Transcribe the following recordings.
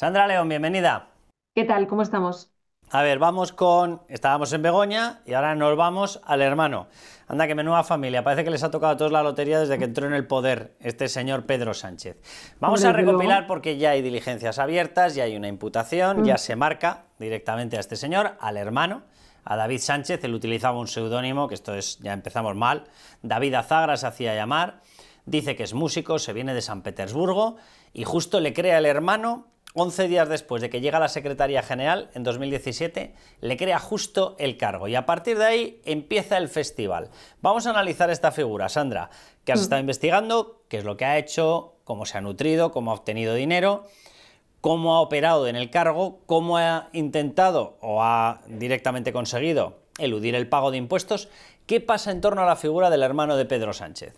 Sandra León, bienvenida. ¿Qué tal? ¿Cómo estamos? A ver, vamos con. Estábamos en Begoña y ahora nos vamos al hermano. Anda, que menuda familia. Parece que les ha tocado a todos la lotería desde que entró en el poder este señor Pedro Sánchez. Vamos a recopilar porque ya hay diligencias abiertas, ya hay una imputación, ya mm. se marca directamente a este señor, al hermano. A David Sánchez, él utilizaba un seudónimo, que esto es, ya empezamos mal. David Azagra se hacía llamar. Dice que es músico, se viene de San Petersburgo y justo le crea el hermano 11 días después de que llega a la Secretaría General, en 2017, le crea justo el cargo y a partir de ahí empieza el festival. Vamos a analizar esta figura, Sandra, que has mm. estado investigando, qué es lo que ha hecho, cómo se ha nutrido, cómo ha obtenido dinero, cómo ha operado en el cargo, cómo ha intentado o ha directamente conseguido eludir el pago de impuestos. ¿Qué pasa en torno a la figura del hermano de Pedro Sánchez?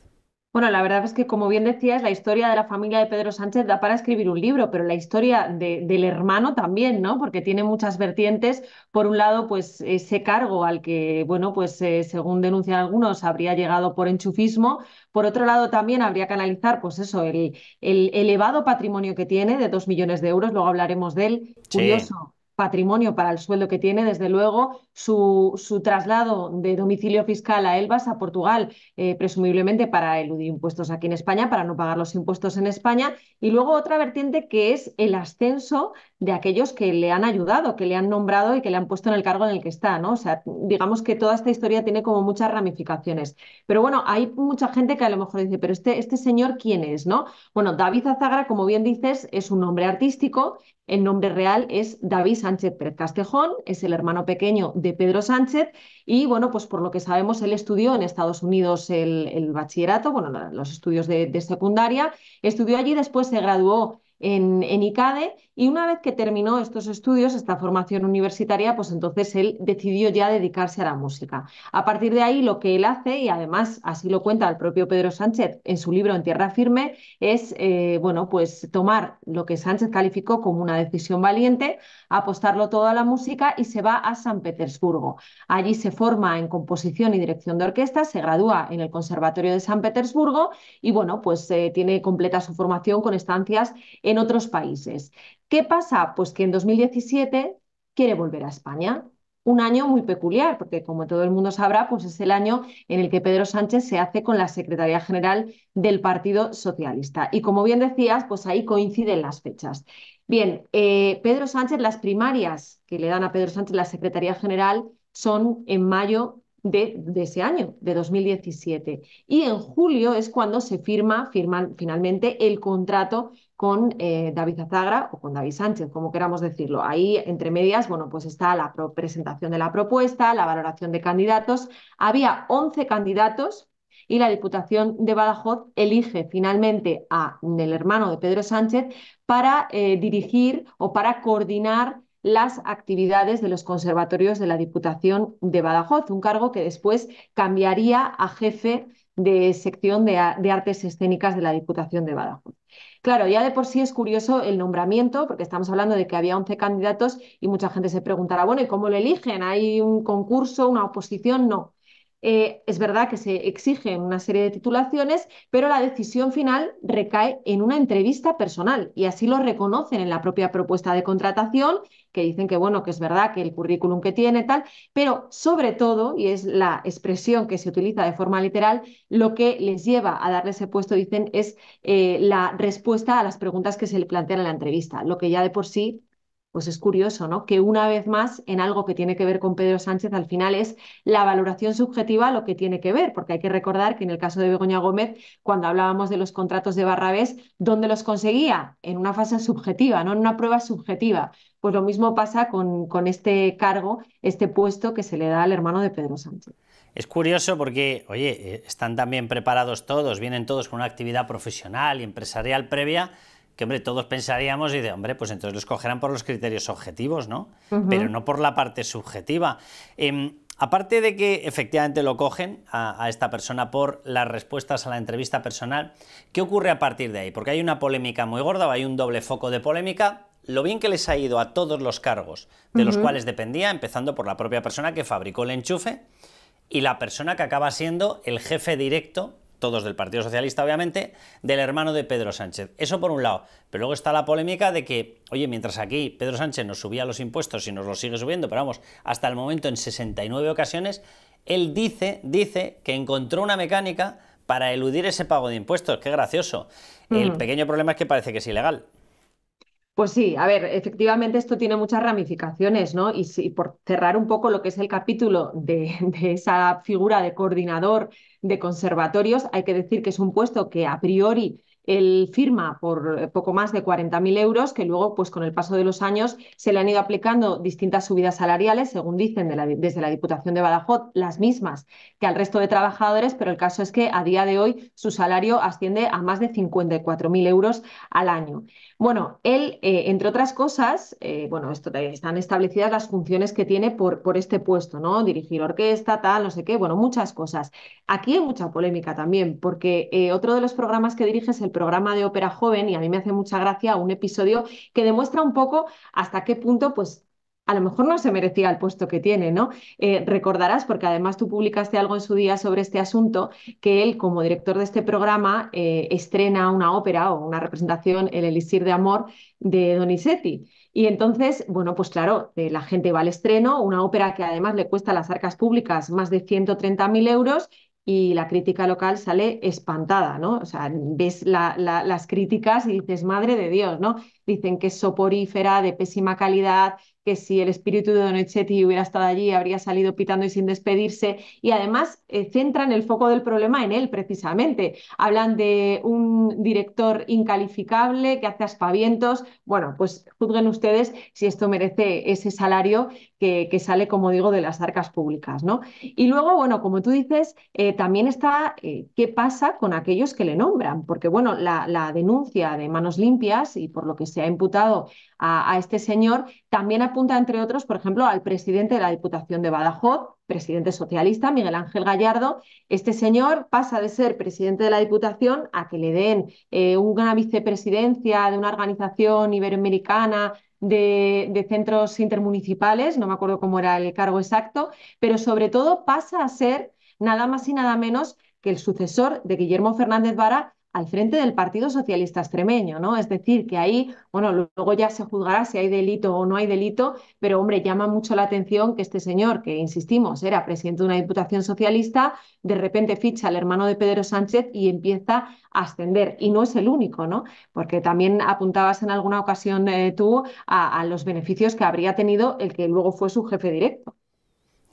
Bueno, la verdad es que, como bien decías, la historia de la familia de Pedro Sánchez da para escribir un libro, pero la historia del hermano también, ¿no? Porque tiene muchas vertientes. Por un lado, pues ese cargo al que, bueno, pues eh, según denuncian algunos, habría llegado por enchufismo. Por otro lado, también habría que analizar, pues eso, el, elevado patrimonio que tiene de dos millones de euros, luego hablaremos de él. Curioso patrimonio para el sueldo que tiene, desde luego su, traslado de domicilio fiscal a Elvas, a Portugal, eh, presumiblemente para eludir impuestos aquí en España, para no pagar los impuestos en España, y luego otra vertiente que es el ascenso de aquellos que le han ayudado, que le han nombrado y que le han puesto en el cargo en el que está, ¿no? O sea, digamos que toda esta historia tiene como muchas ramificaciones. Pero bueno, hay mucha gente que a lo mejor dice, pero este, este señor, ¿quién es, no? Bueno, David Azagra, como bien dices, es un hombre artístico el nombre real es David Sánchez Pérez Castejón, es el hermano pequeño de Pedro Sánchez y bueno, pues por lo que sabemos él estudió en Estados Unidos el, bachillerato, bueno, los estudios de, de secundaria, estudió allí, después se graduó en, ICADE y una vez que terminó estos estudios, esta formación universitaria, pues entonces él decidió ya dedicarse a la música. A partir de ahí lo que él hace, y además así lo cuenta el propio Pedro Sánchez en su libro En Tierra Firme, es eh, bueno, pues tomar lo que Sánchez calificó como una decisión valiente, apostarlo todo a la música y se va a San Petersburgo. Allí se forma en composición y dirección de orquesta, se gradúa en el Conservatorio de San Petersburgo y bueno, pues eh, tiene completa su formación con estancias en en otros países. ¿Qué pasa? Pues que en 2017 quiere volver a España. Un año muy peculiar, porque como todo el mundo sabrá, pues es el año en el que Pedro Sánchez se hace con la Secretaría General del Partido Socialista. Y como bien decías, pues ahí coinciden las fechas. Bien, eh, Pedro Sánchez, las primarias que le dan a Pedro Sánchez la Secretaría General son en mayo de, ese año, de 2017. Y en julio es cuando se firma, finalmente el contrato con eh, David Azagra o con David Sánchez, como queramos decirlo. Ahí, entre medias, bueno, pues está la presentación de la propuesta, la valoración de candidatos. Había 11 candidatos y la Diputación de Badajoz elige finalmente a el hermano de Pedro Sánchez para eh, dirigir o para coordinar las actividades de los conservatorios de la Diputación de Badajoz, un cargo que después cambiaría a jefe de sección de, artes escénicas de la Diputación de Badajoz. Claro, ya de por sí es curioso el nombramiento, porque estamos hablando de que había 11 candidatos y mucha gente se preguntará, bueno, ¿y cómo lo eligen? ¿Hay un concurso, una oposición? No. Eh, es verdad que se exigen una serie de titulaciones, pero la decisión final recae en una entrevista personal y así lo reconocen en la propia propuesta de contratación, que dicen que bueno, que es verdad que el currículum que tiene tal, pero sobre todo, y es la expresión que se utiliza de forma literal, lo que les lleva a darle ese puesto, dicen, es eh, la respuesta a las preguntas que se le plantean en la entrevista, lo que ya de por sí pues es curioso, ¿no? Que una vez más, en algo que tiene que ver con Pedro Sánchez, al final es la valoración subjetiva lo que tiene que ver, porque hay que recordar que en el caso de Begoña Gómez, cuando hablábamos de los contratos de Barrabés, ¿dónde los conseguía? En una fase subjetiva, ¿no? En una prueba subjetiva. Pues lo mismo pasa con, con este cargo, este puesto que se le da al hermano de Pedro Sánchez. Es curioso porque, oye, eh, están también preparados todos, vienen todos con una actividad profesional y empresarial previa que hombre, todos pensaríamos y de, hombre, pues entonces los cogerán por los criterios objetivos, ¿no? Pero no por la parte subjetiva. Em, aparte de que efectivamente lo cogen a, esta persona por las respuestas a la entrevista personal, ¿qué ocurre a partir de ahí? Porque hay una polémica muy gorda, hay un doble foco de polémica. Lo bien que les ha ido a todos los cargos de los cuales dependía, empezando por la propia persona que fabricó el enchufe y la persona que acaba siendo el jefe directo todos del Partido Socialista, obviamente, del hermano de Pedro Sánchez. Eso por un lado. Pero luego está la polémica de que, oye, mientras aquí Pedro Sánchez nos subía los impuestos y nos los sigue subiendo, pero vamos, hasta el momento en 69 ocasiones, él dice, dice que encontró una mecánica para eludir ese pago de impuestos. Qué gracioso. El pequeño problema es que parece que es ilegal. Pues sí, a ver, efectivamente esto tiene muchas ramificaciones, ¿no? Y si, por cerrar un poco lo que es el capítulo de, esa figura de coordinador de conservatorios, hay que decir que es un puesto que a priori él firma por eh, poco más de 40.000 euros, que luego, pues con el paso de los años, se le han ido aplicando distintas subidas salariales, según dicen desde la Diputación de Badajoz, las mismas que al resto de trabajadores, pero el caso es que a día de hoy su salario asciende a más de 54.000 euros al año. Bueno, él, eh, entre otras cosas, eh, bueno, esto, están establecidas las funciones que tiene por, por este puesto, ¿no? Dirigir orquesta, tal, no sé qué, bueno, muchas cosas. Aquí hay mucha polémica también, porque otro de los programas que dirige es el programa de Ópera Joven y a mí me hace mucha gracia un episodio que demuestra un poco hasta qué punto pues a lo mejor no se merecía el puesto que tiene, ¿no? Eh, recordarás, porque además tú publicaste algo en su día sobre este asunto, que él, como director de este programa, eh, estrena una ópera o una representación, El Elixir de Amor, de Donizetti. Y entonces, bueno, pues claro, eh, la gente va al estreno, una ópera que además le cuesta a las arcas públicas más de 130.000 euros y la crítica local sale espantada, ¿no? O sea, ves las críticas y dices, madre de Dios, ¿no? Dicen que es soporífera, de pésima calidad, que si el espíritu de Echetti hubiera estado allí, habría salido pitando y sin despedirse. Y además eh, centran el foco del problema en él, precisamente. Hablan de un director incalificable que hace aspavientos. Bueno, pues juzguen ustedes si esto merece ese salario que, sale, como digo, de las arcas públicas, ¿no? Y luego, bueno, como tú dices, eh, eh, también está eh, qué pasa con aquellos que le nombran, porque bueno, la, denuncia de manos limpias y por lo que se ha imputado a, este señor también apunta, entre otros, por ejemplo, al presidente de la Diputación de Badajoz, presidente socialista, Miguel Ángel Gallardo. Este señor pasa de ser presidente de la Diputación a que le den eh, una vicepresidencia de una organización iberoamericana de, centros intermunicipales, no me acuerdo cómo era el cargo exacto, pero sobre todo pasa a ser nada más y nada menos que el sucesor de Guillermo Fernández Vara al frente del Partido Socialista Extremeño, ¿no? Es decir, que ahí, bueno, luego ya se juzgará si hay delito o no hay delito, pero hombre, llama mucho la atención que este señor, que insistimos, era presidente de una diputación socialista, de repente ficha al hermano de Pedro Sánchez y empieza a ascender. Y no es el único, ¿no? Porque también apuntabas en alguna ocasión eh, tú a los beneficios que habría tenido el que luego fue su jefe directo.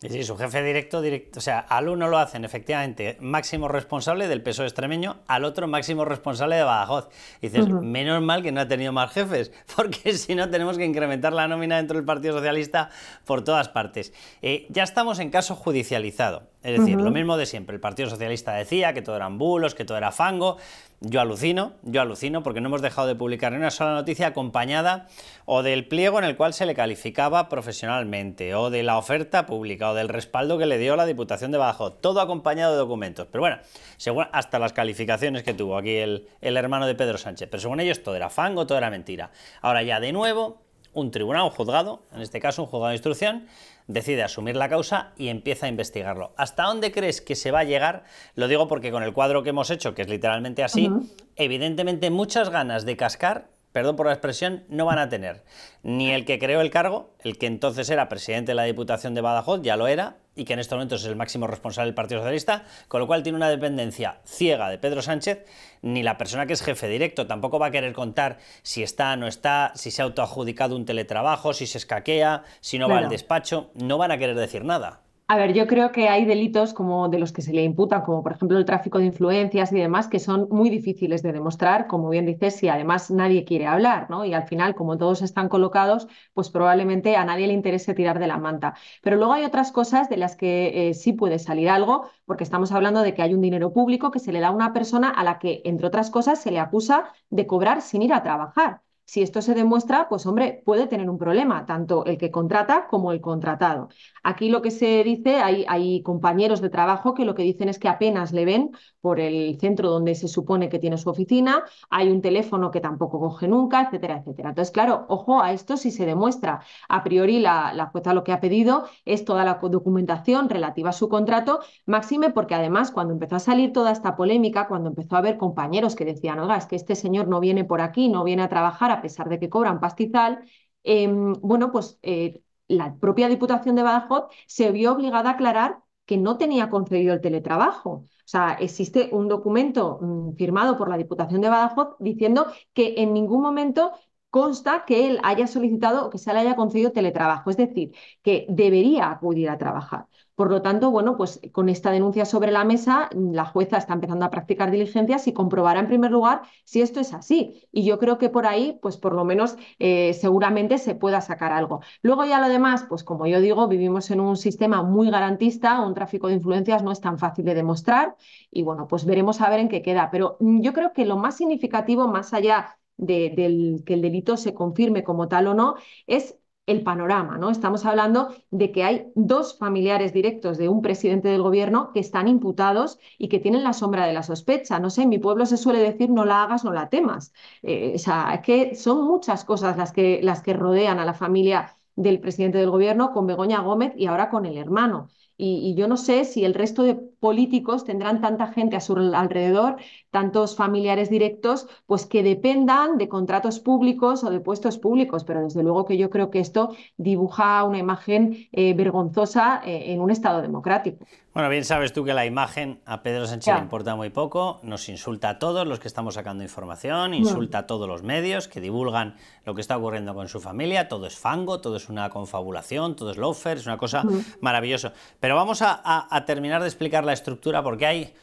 Sí, su jefe directo, directo. O sea, al uno lo hacen, efectivamente, máximo responsable del peso extremeño, al otro máximo responsable de Badajoz. Y dices, menos mal que no ha tenido más jefes, porque si no tenemos que incrementar la nómina dentro del Partido Socialista por todas partes. Eh, ya estamos en caso judicializado. Es decir, lo mismo de siempre. El Partido Socialista decía que todo eran bulos, que todo era fango. Yo alucino, yo alucino, porque no hemos dejado de publicar ni una sola noticia acompañada o del pliego en el cual se le calificaba profesionalmente, o de la oferta pública, o del respaldo que le dio la Diputación de Badajoz. Todo acompañado de documentos. Pero bueno, según hasta las calificaciones que tuvo aquí el, el hermano de Pedro Sánchez. Pero según ellos todo era fango, todo era mentira. Ahora ya de nuevo un tribunal, un juzgado, en este caso un juzgado de instrucción, decide asumir la causa y empieza a investigarlo. ¿Hasta dónde crees que se va a llegar? Lo digo porque con el cuadro que hemos hecho, que es literalmente así, evidentemente muchas ganas de cascar, perdón por la expresión, no van a tener. Ni el que creó el cargo, el que entonces era presidente de la Diputación de Badajoz, ya lo era, y que en estos momentos es el máximo responsable del Partido Socialista, con lo cual tiene una dependencia ciega de Pedro Sánchez, ni la persona que es jefe directo tampoco va a querer contar si está, no está, si se ha autoadjudicado un teletrabajo, si se escaquea, si no va al despacho, no van a querer decir nada. A ver, yo creo que hay delitos como de los que se le imputan, como por ejemplo el tráfico de influencias y demás, que son muy difíciles de demostrar, como bien dices, si además nadie quiere hablar, ¿no? Y al final, como todos están colocados, pues probablemente a nadie le interese tirar de la manta. Pero luego hay otras cosas de las que eh, sí puede salir algo, porque estamos hablando de que hay un dinero público que se le da a una persona a la que, entre otras cosas, se le acusa de cobrar sin ir a trabajar. Si esto se demuestra, pues hombre, puede tener un problema, tanto el que contrata como el contratado. Aquí lo que se dice, hay, compañeros de trabajo que lo que dicen es que apenas le ven por el centro donde se supone que tiene su oficina, hay un teléfono que tampoco coge nunca, etcétera, etcétera. Entonces, claro, ojo a esto si se demuestra. A priori, la, la jueza lo que ha pedido es toda la documentación relativa a su contrato, máxime porque además cuando empezó a salir toda esta polémica, cuando empezó a haber compañeros que decían, oiga, es que este señor no viene por aquí, no viene a trabajar, a pesar de que cobran pastizal, em, bueno, pues eh, la propia Diputación de Badajoz se vio obligada a aclarar que no tenía concedido el teletrabajo. O sea, existe un documento mm, firmado por la Diputación de Badajoz diciendo que en ningún momento consta que él haya solicitado o que se le haya concedido teletrabajo, es decir, que debería acudir a trabajar. Por lo tanto, bueno, pues con esta denuncia sobre la mesa, la jueza está empezando a practicar diligencias y comprobará en primer lugar si esto es así. Y yo creo que por ahí, pues por lo menos eh, seguramente se pueda sacar algo. Luego ya lo demás, pues como yo digo, vivimos en un sistema muy garantista, un tráfico de influencias no es tan fácil de demostrar y bueno, pues veremos a ver en qué queda. Pero yo creo que lo más significativo, más allá de, del, que el delito se confirme como tal o no, es el panorama, ¿no? Estamos hablando de que hay dos familiares directos de un presidente del gobierno que están imputados y que tienen la sombra de la sospecha. No sé, en mi pueblo se suele decir no la hagas, no la temas. Eh, o sea, es que son muchas cosas las que, las que rodean a la familia del presidente del gobierno con Begoña Gómez y ahora con el hermano. y yo no sé si el resto de políticos tendrán tanta gente a su alrededor, tantos familiares directos, pues que dependan de contratos públicos o de puestos públicos. Pero desde luego que yo creo que esto dibuja una imagen eh, vergonzosa eh, en un Estado democrático. Bueno, bien sabes tú que la imagen a Pedro Sánchez le importa muy poco, nos insulta a todos los que estamos sacando información, insulta a todos los medios que divulgan lo que está ocurriendo con su familia, todo es fango, todo es una confabulación, todo es loafer, es una cosa maravillosa. Pero vamos a, terminar de explicar estructura porque hay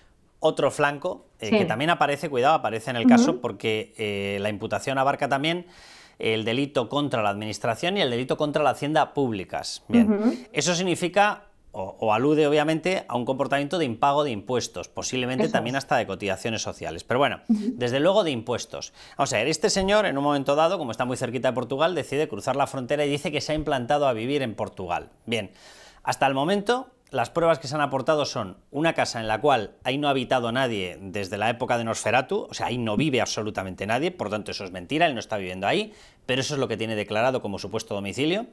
otro flanco eh, que también aparece, cuidado, aparece en el caso porque eh, la imputación abarca también el delito contra la administración y el delito contra la hacienda públicas. Bien, eso significa o, alude obviamente a un comportamiento de impago de impuestos, posiblemente también hasta de cotizaciones sociales. Pero bueno, desde luego de impuestos. o sea este señor en un momento dado, como está muy cerquita de Portugal, decide cruzar la frontera y dice que se ha implantado a vivir en Portugal. Bien, hasta el momento las pruebas que se han aportado son una casa en la cual ahí no ha habitado nadie desde la época de Nosferatu, o sea, ahí no vive absolutamente nadie, por tanto eso es mentira, él no está viviendo ahí, pero eso es lo que tiene declarado como supuesto domicilio.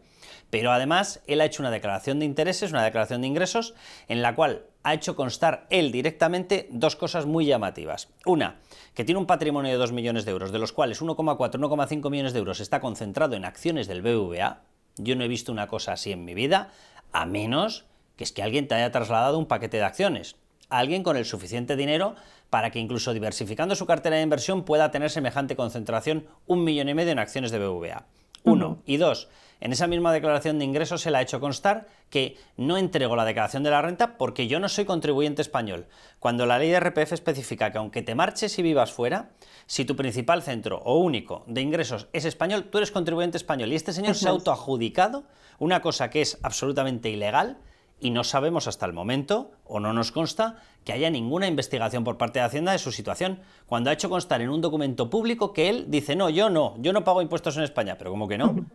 Pero además, él ha hecho una declaración de intereses, una declaración de ingresos, en la cual ha hecho constar él directamente dos cosas muy llamativas. Una, que tiene un patrimonio de 2 millones de euros, de los cuales 1,4, 1,5 millones de euros está concentrado en acciones del BVA. Yo no he visto una cosa así en mi vida, a menos que es que alguien te haya trasladado un paquete de acciones, alguien con el suficiente dinero para que incluso diversificando su cartera de inversión pueda tener semejante concentración un millón y medio en acciones de BVA. Uno. Y dos, en esa misma declaración de ingresos se le ha hecho constar que no entrego la declaración de la renta porque yo no soy contribuyente español. Cuando la ley de RPF especifica que aunque te marches y vivas fuera, si tu principal centro o único de ingresos es español, tú eres contribuyente español. Y este señor se ha autoadjudicado una cosa que es absolutamente ilegal, y no sabemos hasta el momento, o no nos consta, que haya ninguna investigación por parte de Hacienda de su situación, cuando ha hecho constar en un documento público que él dice, no, yo no, yo no pago impuestos en España, pero ¿cómo que no?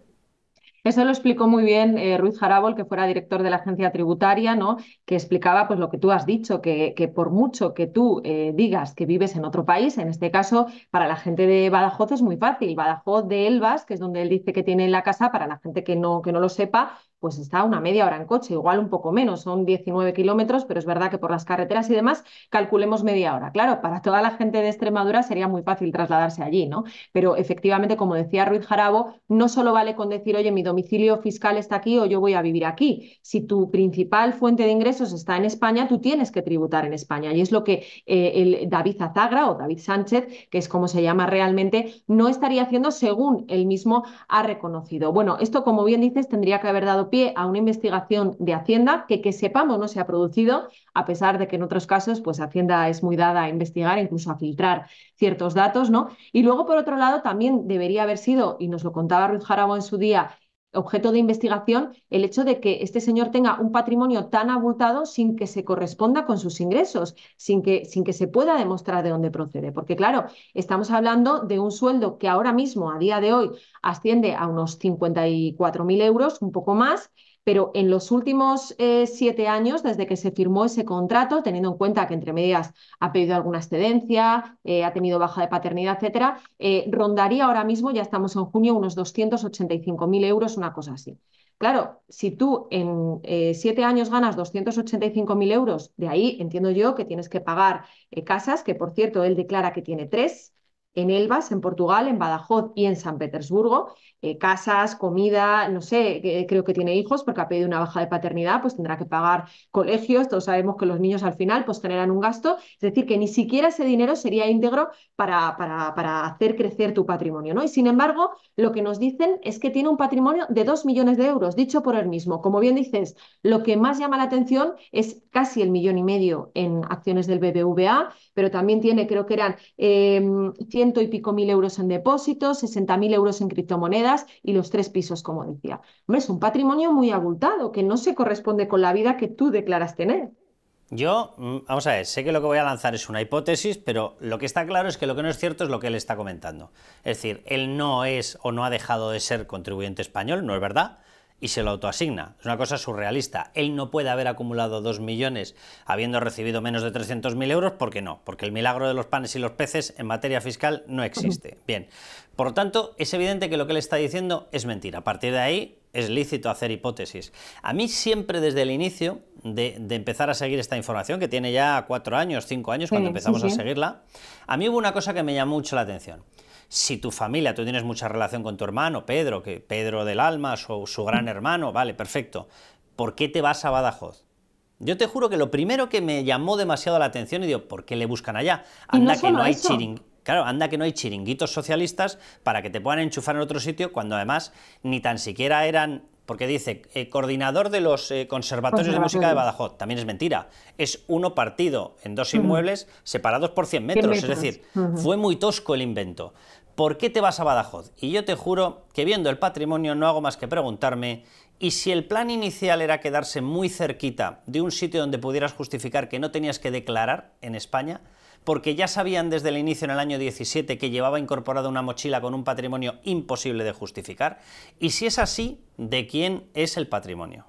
Eso lo explicó muy bien eh, Ruiz Jarabol, que fuera director de la agencia tributaria, ¿no? que explicaba pues, lo que tú has dicho, que, por mucho que tú eh, digas que vives en otro país, en este caso para la gente de Badajoz es muy fácil. Badajoz de Elvas, que es donde él dice que tiene la casa, para la gente que no, que no lo sepa, pues está una media hora en coche, igual un poco menos, son 19 kilómetros, pero es verdad que por las carreteras y demás calculemos media hora. Claro, para toda la gente de Extremadura sería muy fácil trasladarse allí, ¿no? Pero efectivamente, como decía Ruiz Jarabo, no solo vale con decir, oye, mi domicilio fiscal está aquí o yo voy a vivir aquí. Si tu principal fuente de ingresos está en España, tú tienes que tributar en España. Y es lo que eh, el David Azagra o David Sánchez, que es como se llama realmente, no estaría haciendo según él mismo ha reconocido. Bueno, esto, como bien dices, tendría que haber dado pie a una investigación de Hacienda que, que sepamos, no se ha producido, a pesar de que en otros casos, pues Hacienda es muy dada a investigar, e incluso a filtrar ciertos datos, ¿no? Y luego, por otro lado, también debería haber sido, y nos lo contaba Ruth Jarabo en su día, objeto de investigación el hecho de que este señor tenga un patrimonio tan abultado sin que se corresponda con sus ingresos, sin que, sin que se pueda demostrar de dónde procede. Porque claro, estamos hablando de un sueldo que ahora mismo, a día de hoy, asciende a unos 54.000 euros, un poco más, pero en los últimos eh, siete años, desde que se firmó ese contrato, teniendo en cuenta que entre medias ha pedido alguna excedencia, eh, ha tenido baja de paternidad, etcétera, eh, rondaría ahora mismo, ya estamos en junio, unos 285.000 euros, una cosa así. Claro, si tú en siete años ganas 285.000 euros, de ahí entiendo yo que tienes que pagar casas, que por cierto él declara que tiene tres, en Elvas, en Portugal, en Badajoz y en San Petersburgo, eh, casas, comida, no sé, creo que tiene hijos porque ha pedido una baja de paternidad, pues tendrá que pagar colegios, todos sabemos que los niños al final pues generan un gasto, es decir, que ni siquiera ese dinero sería íntegro para, para, hacer crecer tu patrimonio, ¿no? Y sin embargo, lo que nos dicen es que tiene un patrimonio de 2 millones de euros, dicho por él mismo. Como bien dices, lo que más llama la atención es casi el millón y medio en acciones del BBVA, pero también tiene, creo que eran em, ciento y pico mil euros en depósitos, 60 mil euros en criptomonedas, y los tres pisos, como decía. es un patrimonio muy abultado que no se corresponde con la vida que tú declaras tener. Yo, mm, vamos a ver, sé que lo que voy a lanzar es una hipótesis, pero lo que está claro es que lo que no es cierto es lo que él está comentando. Es decir, él no es o no ha dejado de ser contribuyente español, no es verdad, y se lo autoasigna. Es una cosa surrealista. Él no puede haber acumulado 2 millones habiendo recibido menos de 300.000 euros, ¿por qué no? Porque el milagro de los panes y los peces en materia fiscal no existe. Bien, por lo tanto, es evidente que lo que él está diciendo es mentira. A partir de ahí, es lícito hacer hipótesis. A mí siempre desde el inicio de, empezar a seguir esta información, que tiene ya cuatro años, cinco años, cuando empezamos a seguirla, a mí hubo una cosa que me llamó mucho la atención. Si tu familia, tú tienes mucha relación con tu hermano, Pedro, que Pedro del alma, o su gran mm. hermano, vale, perfecto. ¿Por qué te vas a Badajoz? Yo te juro que lo primero que me llamó demasiado la atención y digo, ¿por qué le buscan allá? Anda que no hay chiringuitos. Claro, anda que no hay chiringuitos socialistas para que te puedan enchufar en otro sitio cuando además ni tan siquiera eran porque dice eh, coordinador de los eh, conservatorios, de música de Badajoz. También es mentira. Es uno partido en dos mm. inmuebles separados por 100 metros. Es decir, fue muy tosco el invento. ¿por qué te vas a Badajoz? Y yo te juro que viendo el patrimonio no hago más que preguntarme, y si el plan inicial era quedarse muy cerquita de un sitio donde pudieras justificar que no tenías que declarar en España, porque ya sabían desde el inicio en el año 17 que llevaba incorporada una mochila con un patrimonio imposible de justificar, y si es así, ¿de quién es el patrimonio?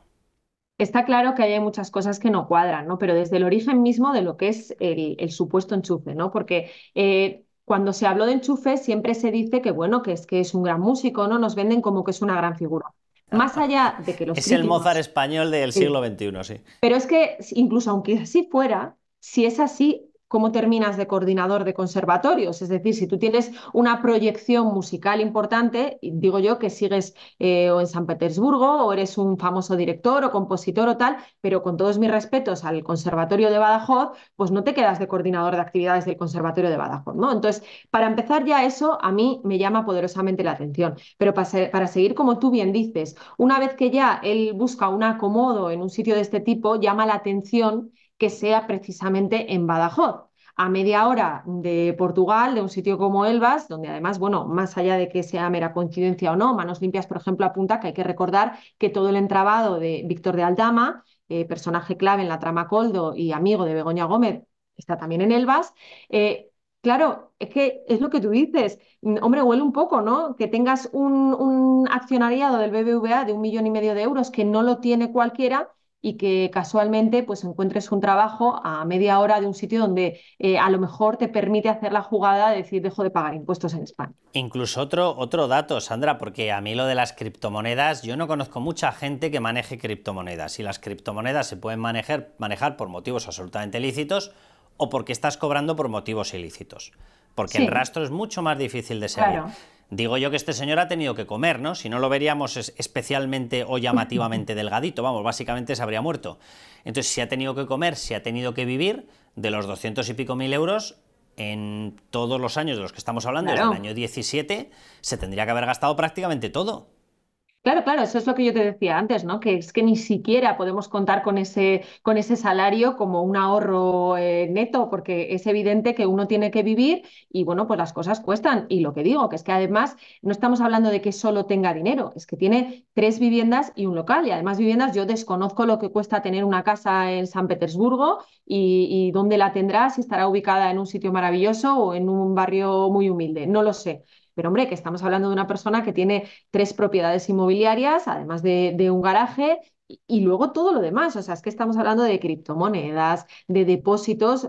Está claro que hay muchas cosas que no cuadran, Pero desde el origen mismo de lo que es el, supuesto enchufe, ¿no? Porque eh, cuando se habló de enchufe siempre se dice que bueno, que es que es un gran músico, ¿no? Nos venden como que es una gran figura. Más allá de que los Es el Mozart español del siglo XXI, sí. Pero es que incluso aunque así fuera, si es así, cómo terminas de coordinador de conservatorios. Es decir, si tú tienes una proyección musical importante, digo yo que sigues eh, o en San Petersburgo o eres un famoso director o compositor o tal, pero con todos mis respetos al Conservatorio de Badajoz, pues no te quedas de coordinador de actividades del Conservatorio de Badajoz, ¿no? Entonces, para empezar ya eso, a mí me llama poderosamente la atención. Pero para, para seguir, como tú bien dices, una vez que ya él busca un acomodo en un sitio de este tipo, llama la atención que sea precisamente en Badajoz, a media hora de Portugal, de un sitio como Elvas, donde además, bueno, más allá de que sea mera coincidencia o no, Manos Limpias, por ejemplo, apunta que hay que recordar que todo el entrabado de Víctor de Aldama, eh, personaje clave en la trama Coldo y amigo de Begoña Gómez, está también en Elvas. Eh, claro, es que es lo que tú dices. Mm, hombre, huele un poco, ¿no? Que tengas un, un, accionariado del BBVA de un millón y medio de euros que no lo tiene cualquiera y que casualmente pues encuentres un trabajo a media hora de un sitio donde eh, a lo mejor te permite hacer la jugada de decir dejo de pagar impuestos en España. Incluso otro, otro dato, Sandra, porque a mí lo de las criptomonedas, yo no conozco mucha gente que maneje criptomonedas y las criptomonedas se pueden manejar, manejar por motivos absolutamente lícitos o porque estás cobrando por motivos ilícitos. Porque el rastro es mucho más difícil de seguir. Claro. Digo yo que este señor ha tenido que comer, ¿no? Si no lo veríamos especialmente o llamativamente delgadito, vamos, básicamente se habría muerto. Entonces, si ha tenido que comer, si ha tenido que vivir, de los 200 y pico mil euros, en todos los años de los que estamos hablando, en el año 17, se tendría que haber gastado prácticamente todo. Claro, claro, eso es lo que yo te decía antes, ¿no? Que es que ni siquiera podemos contar con ese, con ese salario como un ahorro eh, neto, porque es evidente que uno tiene que vivir y bueno, pues las cosas cuestan. Y lo que digo, que es que además no estamos hablando de que solo tenga dinero, es que tiene tres viviendas y un local. Y además viviendas, yo desconozco lo que cuesta tener una casa en San Petersburgo y dónde la tendrá, si estará ubicada en un sitio maravilloso o en un barrio muy humilde, no lo sé pero hombre, que estamos hablando de una persona que tiene tres propiedades inmobiliarias, además de, un garaje, y luego todo lo demás. O sea, es que estamos hablando de criptomonedas, de depósitos,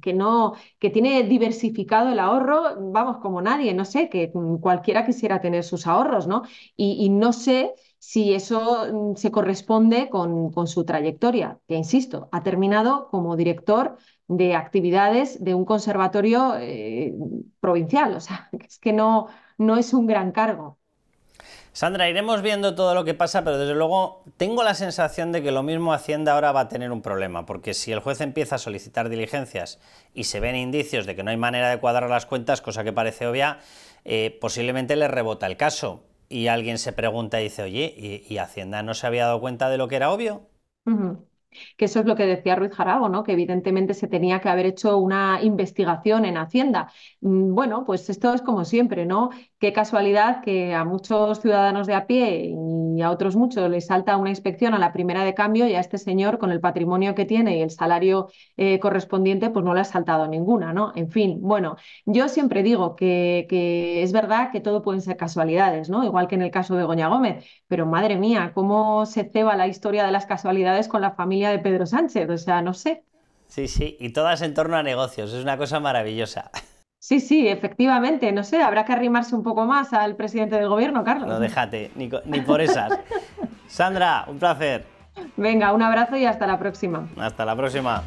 que, no, que tiene diversificado el ahorro, vamos, como nadie, no sé, que cualquiera quisiera tener sus ahorros, ¿no? y no sé si eso mm, se corresponde con, su trayectoria, que insisto, ha terminado como director de actividades de un conservatorio eh, provincial, o sea, es que no, es un gran cargo. Sandra, iremos viendo todo lo que pasa, pero desde luego tengo la sensación de que lo mismo Hacienda ahora va a tener un problema, porque si el juez empieza a solicitar diligencias y se ven indicios de que no hay manera de cuadrar las cuentas, cosa que parece obvia, eh, posiblemente le rebota el caso y alguien se pregunta y dice, oye, ¿y, Hacienda no se había dado cuenta de lo que era obvio? que eso es lo que decía Ruiz Jarago ¿no? que evidentemente se tenía que haber hecho una investigación en Hacienda. Mm, bueno, pues esto es como siempre, ¿no? Qué casualidad que a muchos ciudadanos de a pie y a otros muchos les salta una inspección a la primera de cambio y a este señor con el patrimonio que tiene y el salario eh, correspondiente, pues no le ha saltado ninguna, ¿no? En fin, bueno, yo siempre digo que, que es verdad que todo pueden ser casualidades, ¿no? Igual que en el caso de Goña Gómez, pero madre mía, cómo se ceba la historia de las casualidades con la familia de Pedro Sánchez, o sea, no sé. Sí, sí, y todas en torno a negocios, es una cosa maravillosa. Sí, sí, efectivamente, no sé, habrá que arrimarse un poco más al presidente del gobierno, Carlos. No, déjate, ni por esas. Sandra, un placer. Venga, un abrazo y hasta la próxima. Hasta la próxima.